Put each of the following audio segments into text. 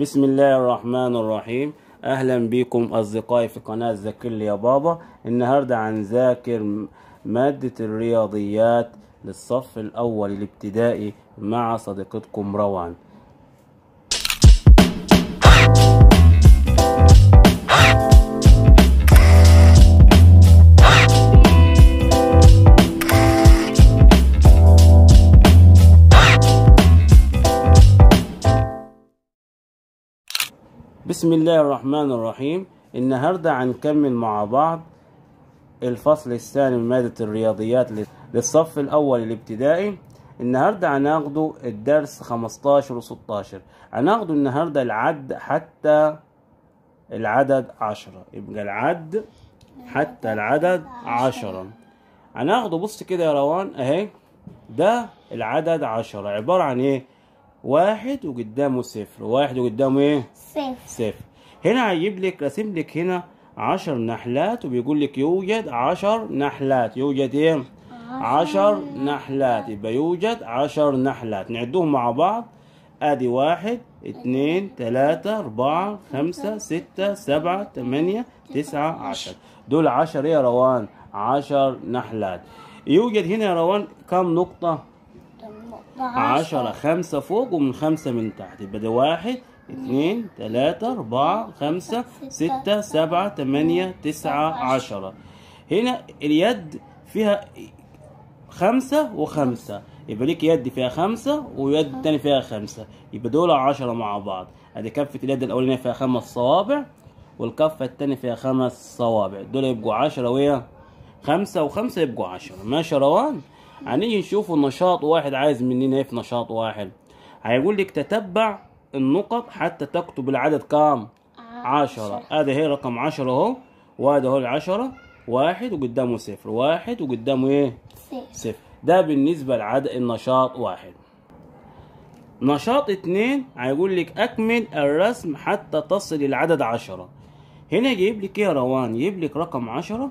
بسم الله الرحمن الرحيم اهلا بكم اصدقائي في قناه ذاكر لي يا بابا النهارده هنذاكر ماده الرياضيات للصف الاول الابتدائي مع صديقتكم روان بسم الله الرحمن الرحيم النهاردة هنكمل مع بعض الفصل الثاني من مادة الرياضيات للصف الأول الابتدائي النهاردة هناخده الدرس 15 و 16 هناخده النهاردة العد حتى العدد 10 يبقى العد حتى العدد 10 هناخده بص كده يا روان اهي ده العدد 10 عبارة عن ايه واحد وقدامه صفر واحد وقدامه ايه صفر صفر هنا هيجيب لك رسم لك هنا عشر نحلات وبيقول لك يوجد عشر نحلات يوجد ايه عشر نحلات يبقى يوجد عشر نحلات نعدهم مع بعض ادي واحد اثنين ثلاثة اربعة خمسة ستة سبعة ثمانية تسعة عشر دول عشر إيه يا روان عشر نحلات يوجد هنا يا روان كم نقطة فوق عشرة خمسة فوق ومن خمسة من تحت يبقى ده واحد اثنين ثلاثة أربعة خمسة ستة سبعة ثمانية تسعة عشرة هنا اليد فيها خمسة وخمسة يبقى ليك يد فيها خمسة ويد تاني فيها خمسة يبقى دول عشرة مع بعض ادي كفة اليد الأولانية فيها خمس صوابع والكفة التانية فيها خمس صوابع دول يبقوا عشرة ويا خمسة وخمسة يبقوا عشرة ماشي روان هنيجي نشوف نشاط واحد عايز مننا ايه في نشاط واحد هيقول لك تتبع النقط حتى تكتب العدد كام آه، عشرة هذا هي رقم عشرة اهو وهذا هو العشرة واحد وقدامه صفر واحد وقدامه ايه صفر ده بالنسبة لعدد النشاط واحد نشاط اتنين هيقول لك اكمل الرسم حتى تصل العدد عشرة هنا يجيب لك ايه يا روان يجيب لك رقم عشرة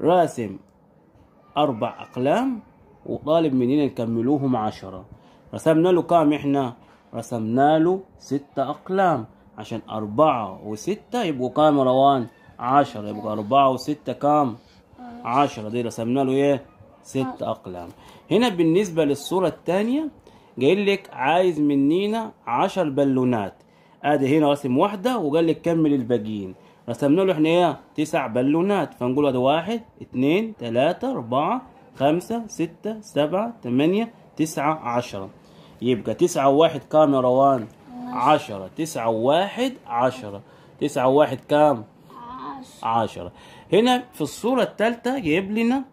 راسم اربع اقلام وطالب مننا نكملوهم عشرة رسمنا له كام احنا رسمنا له ستة أقلام عشان أربعة وستة يبقوا كام يا روان عشرة يبقوا أربعة وستة كام عشرة دي رسمنا له إيه ست أقلام هنا بالنسبة للصورة التانية جايل لك عايز منينا عشر بالونات ادي هنا رسم واحدة وقال لك كمل الباقيين رسمنا له احنا ايه تسع بالونات فنقول ادي واحد اتنين تلاتة اربعة خمسة ستة سبعة تمانية تسعة عشرة يبقى تسعة وواحد كام يا روان عشرة تسعة وواحد عشرة تسعة وواحد كام عشرة هنا في الصورة الثالثة جايب لنا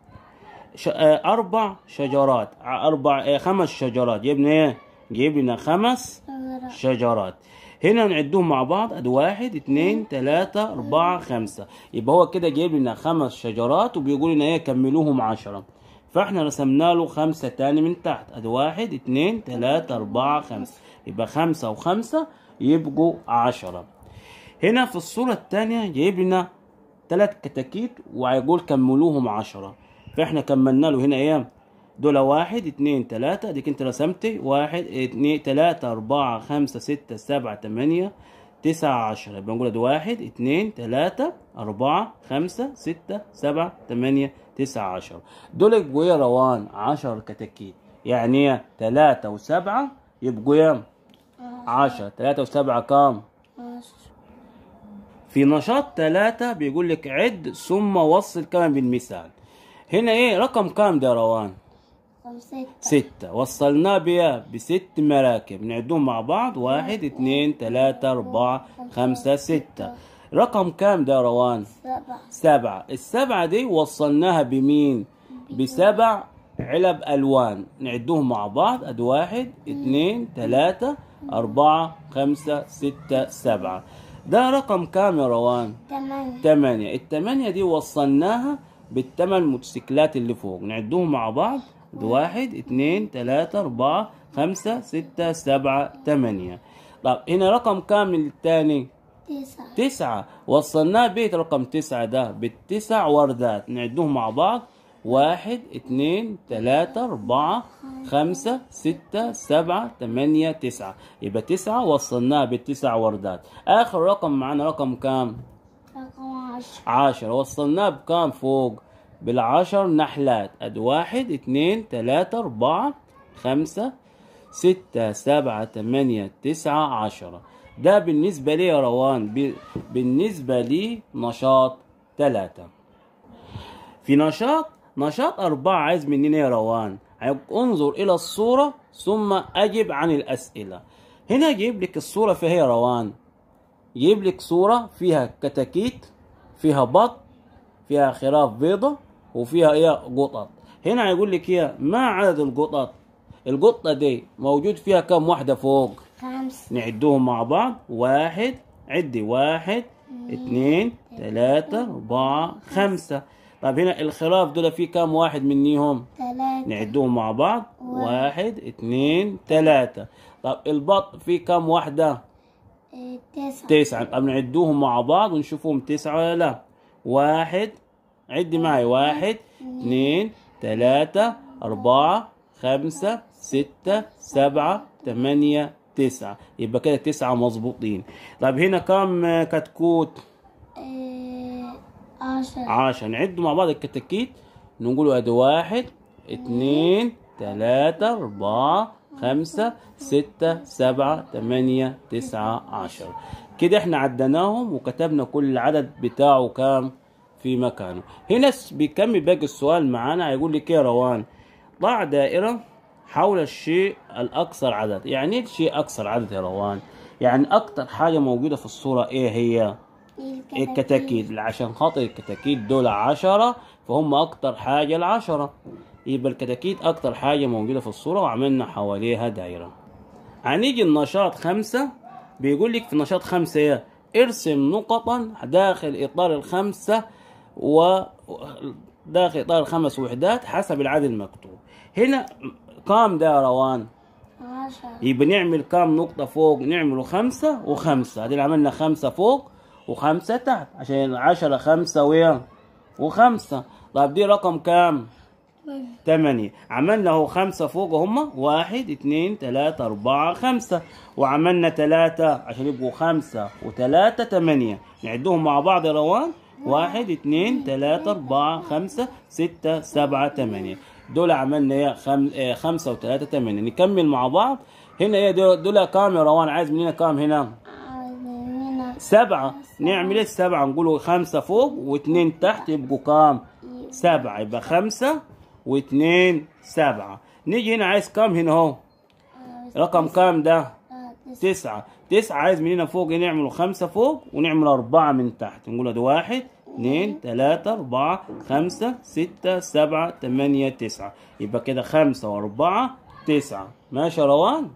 آه، أربع شجرات آه، أربع آه، خمس شجرات جايب لنا إيه جايب لنا خمس شجرات هنا نعدهم مع بعض ادي واحد اتنين تلاتة اربعة خمسة يبقى هو كده جايب لنا خمس شجرات وبيقول لنا ايه كملوهم عشرة فاحنا رسمنا له خمسة تاني من تحت ادي واحد اتنين تلاتة اربعة خمسة يبقى خمسة وخمسة يبقوا عشرة هنا في الصورة التانية جايب لنا تلات كتاكيت وهيقول كملوهم عشرة فاحنا كملنا له هنا ايه دول واحد اتنين تلاتة اديك انت رسمت واحد اتنين تلاتة اربعة خمسة ستة سبعة تمانية تسعة عشرة يبقى نقول واحد اتنين تلاتة أربعة خمسة ستة سبعة تمانية تسعة عشرة دول يبقوا روان عشر كتاكيت يعني تلاتة وسبعة يبقوا إيه عشرة تلاتة وسبعة كام؟ في نشاط تلاتة بيقول لك عد ثم وصل كمان بالمثال هنا ايه رقم كام ده روان؟ ستة وصلناه بيها بست مراكب نعدهم مع بعض واحد اتنين تلاتة اربعة خمسة ستة رقم كام ده يا روان سبعة سبعة السبعة دي وصلناها بمين بسبع علب ألوان نعدهم مع بعض أدي واحد اتنين تلاتة أربعة خمسة ستة سبعة ده رقم كام يا روان؟ تمانية تمانية التمانية دي وصلناها بالتمن موتوسيكلات اللي فوق نعدهم مع بعض واحد اثنين ثلاثة أربعة خمسة ستة سبعة ثمانية طب هنا رقم كام الثاني تسعة تسعة وصلناه بيت رقم تسعة ده بالتسع وردات نعدهم مع بعض واحد اثنين ثلاثة أربعة خمسة ستة سبعة ثمانية تسعة يبقى تسعة وصلناه بالتسع وردات آخر رقم معانا رقم كام؟ رقم عشرة عشرة وصلناه بكام فوق؟ بالعشر نحلات أد واحد اتنين تلاتة أربعة خمسة ستة سبعة تمانية تسعة عشرة ده بالنسبة لي يا روان بالنسبة لي نشاط تلاتة في نشاط نشاط أربعة عايز مننا يا روان انظر إلى الصورة ثم أجب عن الأسئلة هنا جيب لك الصورة فيها يا روان جيب لك صورة فيها كتاكيت فيها بط فيها خراف بيضة وفيها ايه قطط هنا هيقول لك ايه ما عدد القطط القطة دي موجود فيها كم واحدة فوق خمس نعدوهم مع بعض واحد عدي واحد اثنين ثلاثة أربعة خمسة طب هنا الخراف دول فيه كم واحد منيهم ثلاثة نعدوهم مع بعض واحد اثنين ثلاثة طب البط فيه كم واحدة إيه، تسعة تسعة طب نعدوهم مع بعض ونشوفهم تسعة ولا لا واحد عد معي واحد اثنين ثلاثة أربعة خمسة ستة سبعة ثمانية تسعة يبقى كده تسعة مظبوطين طب هنا كم كتكوت؟ عشر آه، عشر نعدوا مع بعض الكتاكيت نقولوا ادي واحد اثنين ثلاثة أربعة خمسة ستة سبعة ثمانية تسعة عشر كده احنا عدناهم وكتبنا كل عدد بتاعه كام؟ في مكانه هنا بيكمل باقي السؤال معانا هيقول لك إيه يا روان ضع دائرة حول الشيء الأكثر عدد يعني ايه الشيء أكثر عدد يا روان يعني أكتر حاجة موجودة في الصورة ايه هي الكتاكيت عشان خاطر الكتاكيت دول عشرة فهم أكتر حاجة العشرة يبقى الكتاكيت أكتر حاجة موجودة في الصورة وعملنا حواليها دايرة هنيجي النشاط خمسة بيقول لك في نشاط خمسة ايه ارسم نقطا داخل إطار الخمسة وداخل إطار خمس وحدات حسب العدد المكتوب هنا كام ده روان؟ يبقى نعمل كام نقطة فوق؟ نعمله خمسة وخمسة هدينا عملنا خمسة فوق وخمسة تحت عشان عشرة خمسة وين؟ وخمسة طب دي رقم كام؟ طيب. تمانية عملنا هو خمسة فوق هما واحد اثنين ثلاثة أربعة خمسة وعملنا ثلاثة عشان يبقوا خمسة وتلاتة تمانية نعدهم مع بعض يا روان واحد اتنين تلاتة أربعة خمسة ستة سبعة تمانية دول عملنا ايه خم... إيه، خمسة وتلاتة تمانية نكمل مع بعض هنا ايه دول, دول كام يا روان عايز مننا كام هنا سبعة نعمل ايه السبعة نقوله خمسة فوق واتنين تحت يبقوا كام سبعة يبقى خمسة واتنين سبعة نيجي هنا عايز كام هنا اهو رقم كام ده تسعة تسعة عايز مننا فوق نعمله خمسة فوق ونعمل أربعة من تحت نقول ده واحد اتنين تلاتة أربعة خمسة ستة سبعة تمانية تسعة يبقى كده خمسة وأربعة تسعة ماشي يا روان؟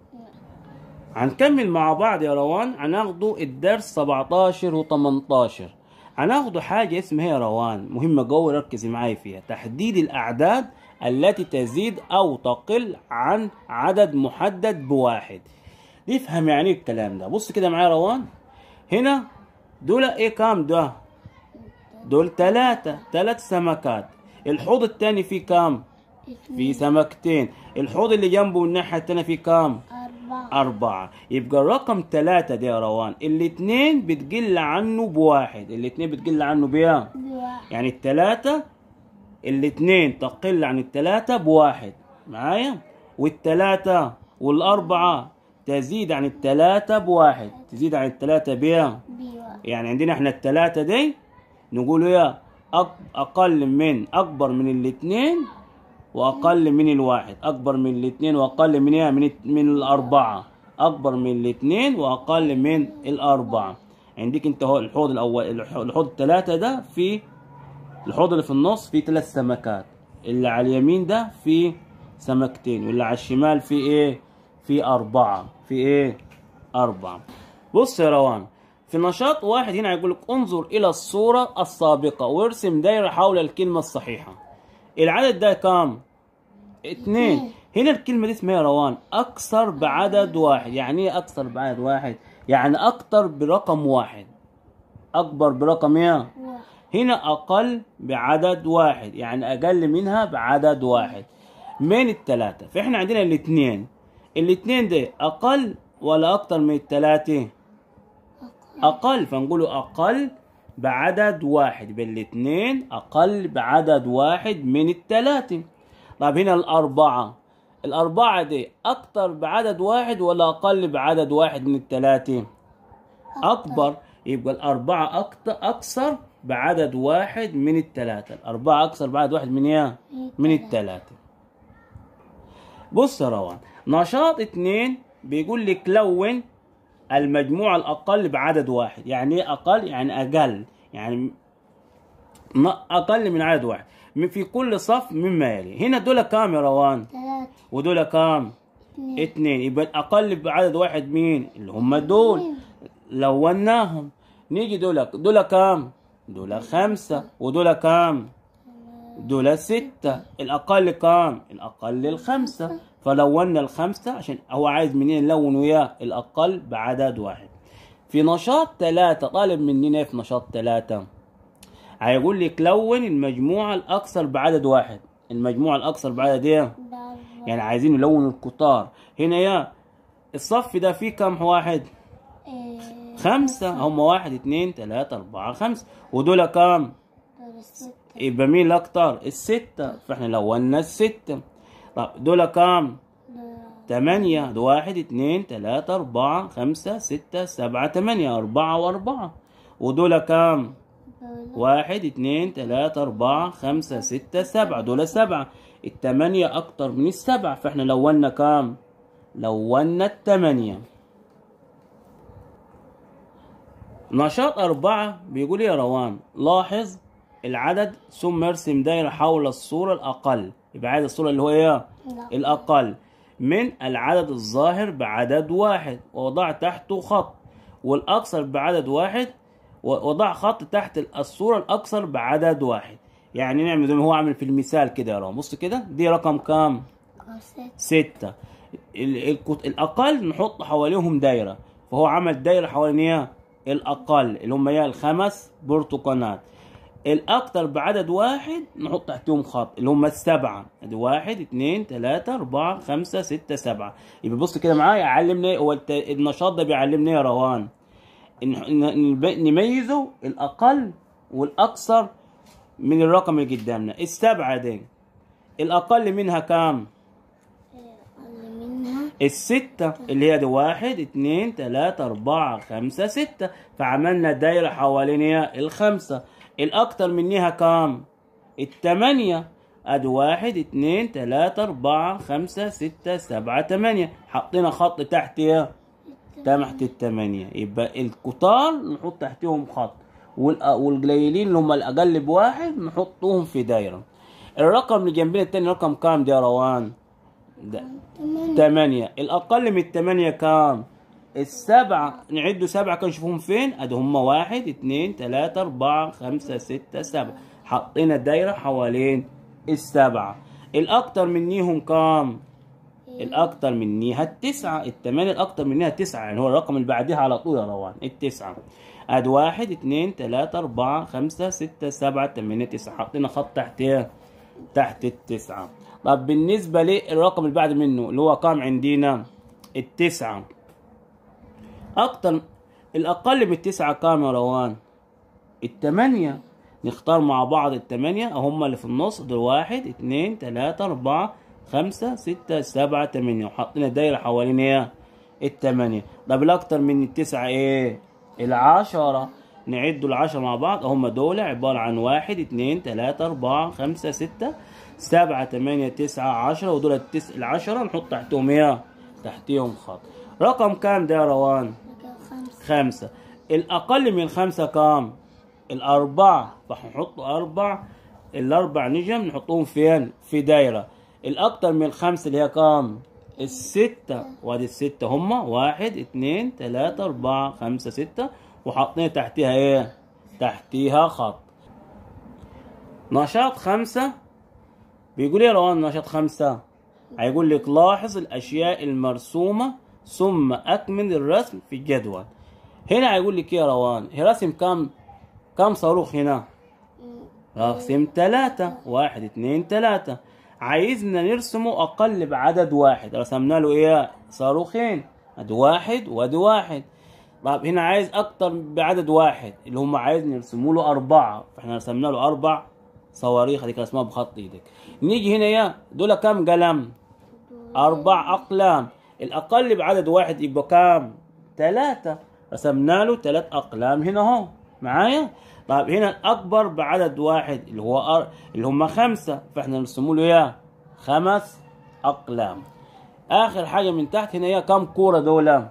هنكمل مع بعض يا روان هناخدوا الدرس 17 و 18 هناخدوا حاجة اسمها إيه يا روان مهمة قوي ركزي معايا فيها تحديد الأعداد التي تزيد أو تقل عن عدد محدد بواحد نفهم يعني الكلام ده بص كده معايا روان هنا دول ايه كام ده دول ثلاثة ثلاث سمكات الحوض الثاني فيه كام في سمكتين الحوض اللي جنبه من الناحية الثانية فيه كام أربعة أربعة يبقى الرقم ثلاثة ده يا روان الاثنين بتقل عنه بواحد الاثنين بتقل عنه بيا يعني الثلاثة الاثنين تقل عن الثلاثة بواحد معايا والثلاثة والأربعة تزيد عن التلاتة بواحد تزيد عن التلاتة بيا يعني عندنا احنا التلاتة دي نقول ايه اقل من اكبر من الاتنين واقل من الواحد اكبر من الاتنين واقل من ايه من, من الاربعة اكبر من الاتنين واقل من الاربعة عندك انت هو الحوض الاول الحوض التلاتة ده في الحوض اللي في النص فيه ثلاث سمكات اللي على اليمين ده فيه سمكتين واللي على الشمال فيه ايه في أربعة في إيه؟ أربعة بص يا روان في نشاط واحد هنا هيقول لك انظر إلى الصورة السابقة وارسم دايرة حول الكلمة الصحيحة العدد ده كام؟ اتنين هنا الكلمة دي اسمها روان أكثر بعدد واحد يعني إيه أكثر بعدد واحد؟ يعني أكثر برقم واحد أكبر برقم إيه؟ هنا أقل بعدد واحد يعني أقل منها بعدد واحد من التلاتة فإحنا عندنا الاتنين الاتنين ده أقل ولا أكتر من التلاتة أقل فنقوله أقل بعدد واحد بالاتنين أقل بعدد واحد من التلاتة طب هنا الأربعة الأربعة دي أكتر بعدد واحد ولا أقل بعدد واحد من التلاتة أكبر يبقى الأربعة أكثر بعدد واحد من التلاتة الأربعة أكثر بعدد واحد من إيه؟ من التلاتة بص يا روان نشاط اتنين بيقول لك لون المجموع الأقل بعدد واحد يعني ايه أقل يعني أقل يعني أقل من عدد واحد في كل صف مما يلي هنا دول كام يا روان ثلاثة ودول كام اتنين يبقى الأقل بعدد واحد مين اللي هم دول لوناهم نيجي دول دول كام دول خمسة ودول كام دول ستة الأقل كام الأقل الخمسة فلونا الخمسة عشان هو عايز مننا نلون وياه الأقل بعدد واحد في نشاط ثلاثة طالب مننا في نشاط ثلاثة هيقول لك لون المجموعة الأكثر إيه؟ بعدد يعني واحد المجموعة الأكثر بعدد إيه؟ يعني عايزين نلون القطار هنا يا الصف ده فيه كم واحد؟ إيه، خمسة هم واحد اتنين تلاتة أربعة خمسة ودول كام؟ يبقى مين الأكتر؟ الستة فاحنا لونا الستة طب دول كام تمانية ده واحد اتنين تلاتة أربعة خمسة ستة سبعة تمانية أربعة وأربعة ودول كام واحد اتنين تلاتة أربعة خمسة ستة سبعة دول سبعة التمانية أكتر من السبعة فإحنا لونا كام لونا التمانية نشاط أربعة بيقول إيه يا روان لاحظ العدد ثم ارسم دايرة حول الصورة الأقل يبقى عدد الصورة اللي هو إيه؟ الأقل من العدد الظاهر بعدد واحد ووضع تحته خط والأكثر بعدد واحد ووضع خط تحت الصورة الأكثر بعدد واحد يعني نعمل زي ما هو عامل في المثال كده يا رام بص كده دي رقم كام؟ اه، ستة الأقل نحط حواليهم دايرة فهو عمل دايرة حوالين إيه؟ الأقل اللي هم إيه الخمس برتقانات الاكثر بعدد واحد نحط تحتهم خط اللي هم السبعه ادي واحد اثنين ثلاثه اربعه خمسه سته سبعه يبقى بص كده معايا علمني هو النشاط ده بيعلمني يا روان نميزه الاقل والاكثر من الرقم اللي قدامنا السبعه دي الاقل منها كام؟ الستة اللي هي دي واحد اتنين تلاتة اربعة خمسة ستة فعملنا دايرة حوالين هي الخمسة الأكتر منها كام؟ التمانية ادي واحد اتنين تلاتة اربعة خمسة ستة سبعة تمانية حطينا خط تحت ايه؟ تحت التمانية يبقى القطار نحط تحتهم خط آه، والقليلين اللي هم الاقل بواحد نحطهم في دايرة الرقم اللي جنبنا التاني رقم كام ده يا روان؟ ده تمانية الأقل من التمانية كام؟ السبعة نعد سبعة كان نشوفهم فين ادي هم واحد اثنين ثلاثة اربعة خمسة ستة سبعة حطينا الدايرة حوالين السبعة الاكتر منيهم كام؟ إيه. الاكتر منيها التسعة التمانية الاكتر منيها التسعة يعني هو الرقم اللي بعديها على طول يا روان التسعة اد واحد اثنين ثلاثة اربعة خمسة ستة سبعة تمانية تسعة حطينا خط تحتها تحت التسعة طب بالنسبة للرقم اللي بعد منه اللي هو كام عندنا؟ التسعة أكتر الأقل التسعة كام يا روان التمانية نختار مع بعض التمانية هما اللي في النص دول واحد اتنين تلاتة أربعة خمسة ستة سبعة تمانية وحطينا دايرة حوالين ايه التمانية طب الأكتر من التسعة ايه العشرة نعدوا العشرة مع بعض هما دول عبارة عن واحد اتنين تلاتة أربعة خمسة ستة سبعة تمانية تسعة عشرة ودول التس العشرة نحط تحتهم ايه تحتهم خط رقم كام ده يا روان خمسة الأقل من خمسة كام؟ الأربعة فهنحط أربع الأربع نجم نحطهم فين؟ في دايرة الأكتر من الخمسة اللي هي كام؟ الستة وادي الستة هما واحد اتنين تلاتة أربعة خمسة ستة وحاطين تحتيها ايه؟ تحتيها خط نشاط خمسة بيقول ايه روان نشاط خمسة؟ هيقول لك لاحظ الأشياء المرسومة ثم أكمل الرسم في الجدول هنا هيقول لك يا روان هي راسم كام كام صاروخ هنا راسم ثلاثة واحد اتنين ثلاثة عايزنا نرسمه أقل بعدد واحد رسمنا له إيه صاروخين أد واحد وأد واحد طب هنا عايز أكتر بعدد واحد اللي هم عايز نرسمه له أربعة فإحنا رسمنا له أربع صواريخ هذيك رسمها بخط إيدك نيجي هنا يا دول كام قلم أربع أقلام الأقل بعدد واحد يبقى كام تلاتة رسمنا له ثلاث اقلام هنا اهو معايا طب هنا الاكبر بعدد واحد اللي هو أر... اللي هم خمسه فاحنا نرسموا له اياه خمس اقلام اخر حاجه من تحت هنا هي كام كوره دول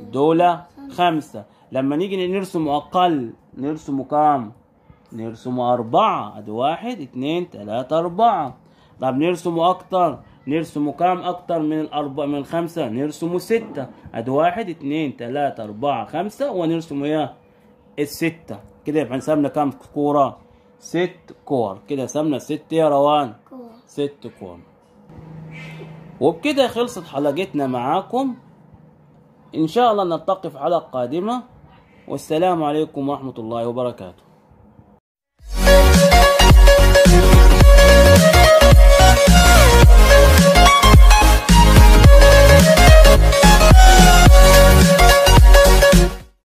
دول خمسه لما نيجي نرسم اقل نرسم كام نرسم أربعة أدي واحد اتنين تلاتة أربعة طب نرسم أكتر نرسم كام أكتر من الأربعة من خمسة نرسم ستة أدي واحد اتنين تلاتة أربعة خمسة ونرسم إيه الستة كده يبقى سمنا كام كورة ست كور كده سمنا ست يا روان ست كور وبكده خلصت حلقتنا معاكم إن شاء الله نلتقي في حلقة قادمة والسلام عليكم ورحمة الله وبركاته